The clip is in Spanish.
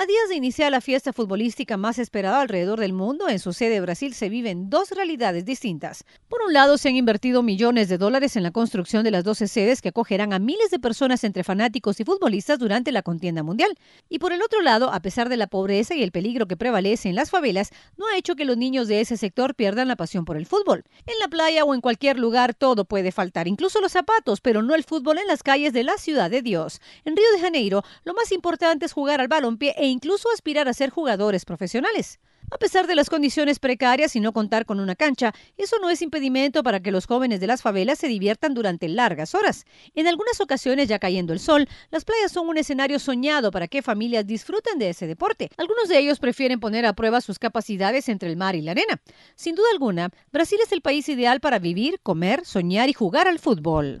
A días de iniciar la fiesta futbolística más esperada alrededor del mundo, en su sede Brasil se viven dos realidades distintas. Por un lado, se han invertido millones de dólares en la construcción de las 12 sedes que acogerán a miles de personas entre fanáticos y futbolistas durante la contienda mundial. Y por el otro lado, a pesar de la pobreza y el peligro que prevalece en las favelas, no ha hecho que los niños de ese sector pierdan la pasión por el fútbol. En la playa o en cualquier lugar todo puede faltar, incluso los zapatos, pero no el fútbol en las calles de la ciudad de Dios. En Río de Janeiro, lo más importante es jugar al balompié e incluso aspirar a ser jugadores profesionales. A pesar de las condiciones precarias y no contar con una cancha, eso no es impedimento para que los jóvenes de las favelas se diviertan durante largas horas. En algunas ocasiones, ya cayendo el sol, las playas son un escenario soñado para que familias disfruten de ese deporte. Algunos de ellos prefieren poner a prueba sus capacidades entre el mar y la arena. Sin duda alguna, Brasil es el país ideal para vivir, comer, soñar y jugar al fútbol.